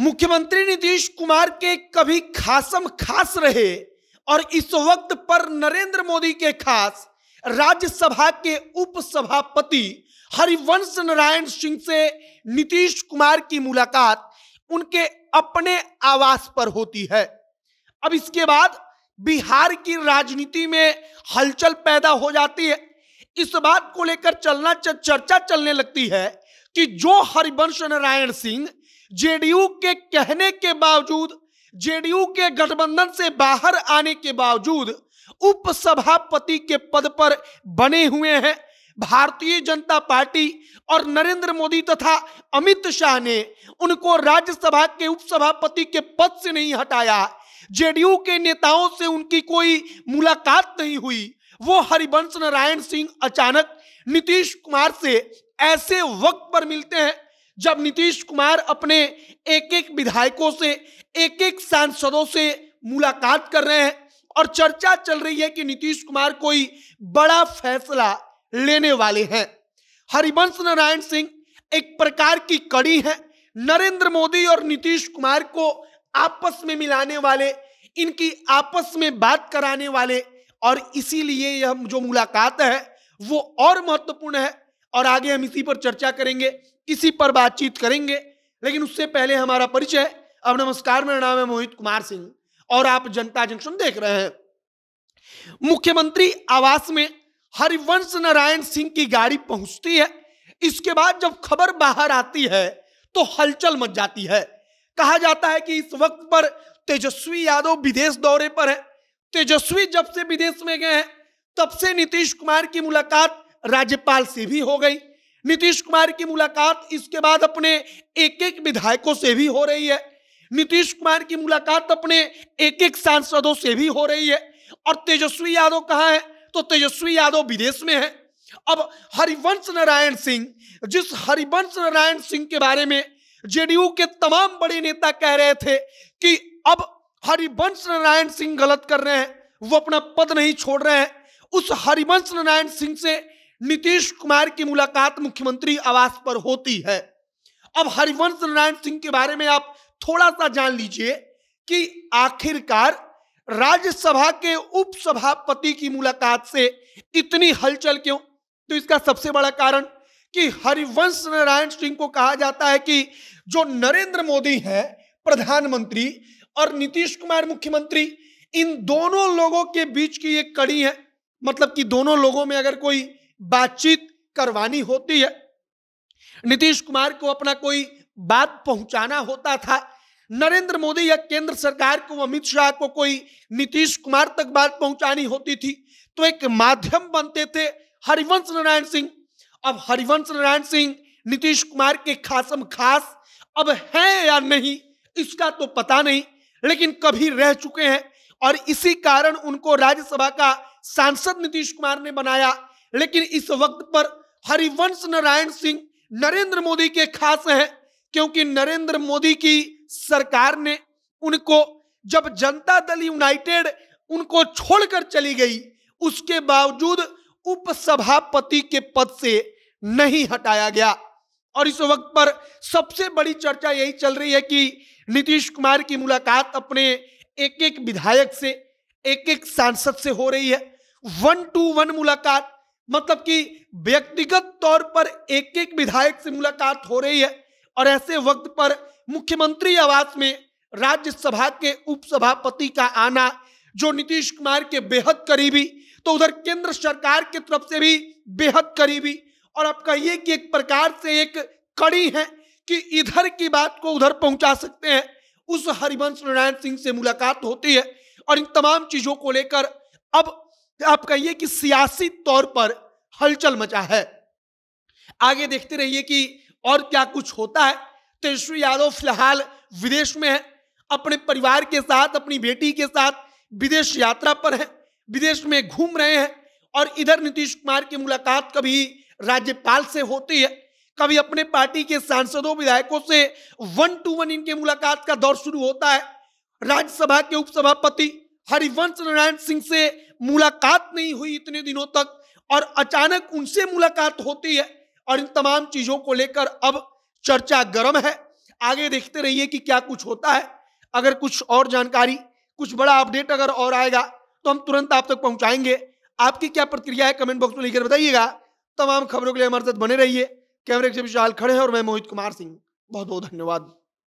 मुख्यमंत्री नीतीश कुमार के कभी खासम खास रहे और इस वक्त पर नरेंद्र मोदी के खास राज्यसभा के उपसभापति हरिवंश नारायण सिंह से नीतीश कुमार की मुलाकात उनके अपने आवास पर होती है अब इसके बाद बिहार की राजनीति में हलचल पैदा हो जाती है इस बात को लेकर चलना चर्चा चलने लगती है कि जो हरिवंश नारायण सिंह जेडीयू के कहने के बावजूद जेडीयू के गठबंधन से बाहर आने के बावजूद उपसभापति के पद पर बने हुए हैं भारतीय जनता पार्टी और नरेंद्र मोदी तथा अमित शाह ने उनको राज्यसभा के उपसभापति के पद से नहीं हटाया जेडीयू के नेताओं से उनकी कोई मुलाकात नहीं हुई वो हरिवंश नारायण सिंह अचानक नीतीश कुमार से ऐसे वक्त पर मिलते हैं जब नीतीश कुमार अपने एक एक विधायकों से एक एक सांसदों से मुलाकात कर रहे हैं और चर्चा चल रही है कि नीतीश कुमार कोई बड़ा फैसला लेने वाले हैं हरिवंश नारायण सिंह एक प्रकार की कड़ी है नरेंद्र मोदी और नीतीश कुमार को आपस में मिलाने वाले इनकी आपस में बात कराने वाले और इसीलिए यह जो मुलाकात है वो और महत्वपूर्ण है और आगे हम इसी पर चर्चा करेंगे इसी पर बातचीत करेंगे लेकिन उससे पहले हमारा परिचय अब नमस्कार मेरा नाम है मोहित कुमार सिंह और आप जनता जंक्शन देख रहे हैं मुख्यमंत्री आवास में हरिवंश नारायण सिंह की गाड़ी पहुंचती है इसके बाद जब खबर बाहर आती है तो हलचल मच जाती है कहा जाता है कि इस वक्त पर तेजस्वी यादव विदेश दौरे पर है तेजस्वी जब से विदेश में गए हैं तब से नीतीश कुमार की मुलाकात राज्यपाल से भी हो गई नीतीश कुमार की मुलाकात इसके बाद अपने एक एक विधायकों से भी हो रही है नीतीश कुमार की मुलाकात अपने एक एक सांसदों से भी हो रही है और तेजस्वी यादव कहाँ है तो तेजस्वी यादव विदेश में है अब हरिवंश नारायण सिंह जिस हरिवंश नारायण सिंह के बारे में जेडीयू के तमाम बड़े नेता कह रहे थे कि अब हरिवंश नारायण सिंह गलत कर रहे हैं वो अपना पद नहीं छोड़ रहे हैं उस हरिवंश नारायण सिंह से नीतीश कुमार की मुलाकात मुख्यमंत्री आवास पर होती है अब हरिवंश नारायण सिंह के बारे में आप थोड़ा सा जान लीजिए कि आखिरकार राज्यसभा के उपसभापति की मुलाकात से इतनी हलचल क्यों तो इसका सबसे बड़ा कारण कि हरिवंश नारायण सिंह को कहा जाता है कि जो नरेंद्र मोदी हैं प्रधानमंत्री और नीतीश कुमार मुख्यमंत्री इन दोनों लोगों के बीच की एक कड़ी है मतलब कि दोनों लोगों में अगर कोई बातचीत करवानी होती है नीतीश कुमार को अपना कोई बात पहुंचाना होता था नरेंद्र मोदी या केंद्र सरकार को अमित शाह को कोई नीतीश कुमार तक बात पहुंचानी होती थी तो एक माध्यम बनते थे हरिवंश नारायण सिंह अब हरिवंश नारायण सिंह नीतीश कुमार के खासम खास अब हैं या नहीं इसका तो पता नहीं लेकिन कभी रह चुके हैं और इसी कारण उनको राज्यसभा का सांसद नीतीश कुमार ने बनाया लेकिन इस वक्त पर हरिवंश नारायण सिंह नरेंद्र मोदी के खास हैं क्योंकि नरेंद्र मोदी की सरकार ने उनको जब जनता दल यूनाइटेड उनको छोड़कर चली गई उसके बावजूद उपसभापति के पद से नहीं हटाया गया और इस वक्त पर सबसे बड़ी चर्चा यही चल रही है कि नीतीश कुमार की मुलाकात अपने एक एक विधायक से एक एक सांसद से हो रही है वन टू वन मुलाकात मतलब कि व्यक्तिगत तौर पर एक एक विधायक से मुलाकात हो रही है और ऐसे वक्त पर मुख्यमंत्री आवास में राज्यसभा के उपसभापति का आना जो नीतीश कुमार के बेहद करीबी तो उधर केंद्र सरकार की के तरफ से भी बेहद करीबी और आप कहिए कि एक प्रकार से एक कड़ी है कि इधर की बात को उधर पहुंचा सकते हैं उस हरिवंश नारायण सिंह से मुलाकात होती है और इन तमाम चीजों को लेकर अब आप कहिए कि सियासी तौर पर हलचल मचा है आगे देखते रहिए कि और क्या कुछ होता है तेजस्वी तो यादव फिलहाल विदेश में है अपने परिवार के साथ अपनी बेटी के साथ विदेश यात्रा पर है विदेश में घूम रहे हैं और इधर नीतीश कुमार की मुलाकात कभी राज्यपाल से होती है कभी अपने पार्टी के सांसदों विधायकों से वन टू वन इनके मुलाकात का दौर शुरू होता है राज्यसभा के उपसभापति हरिवंश नारायण सिंह से मुलाकात नहीं हुई इतने दिनों तक और अचानक उनसे मुलाकात होती है और इन तमाम चीजों को लेकर अब चर्चा गर्म है आगे देखते रहिए कि क्या कुछ होता है अगर कुछ और जानकारी कुछ बड़ा अपडेट अगर और आएगा तो हम तुरंत आप तक पहुंचाएंगे आपकी क्या प्रतिक्रिया है कमेंट बॉक्स में लिखकर बताइएगा तमाम खबरों के लिए हमारे साथ बने रहिए कैमरे से विशाल खड़े हैं और मैं मोहित कुमार सिंह बहुत बहुत धन्यवाद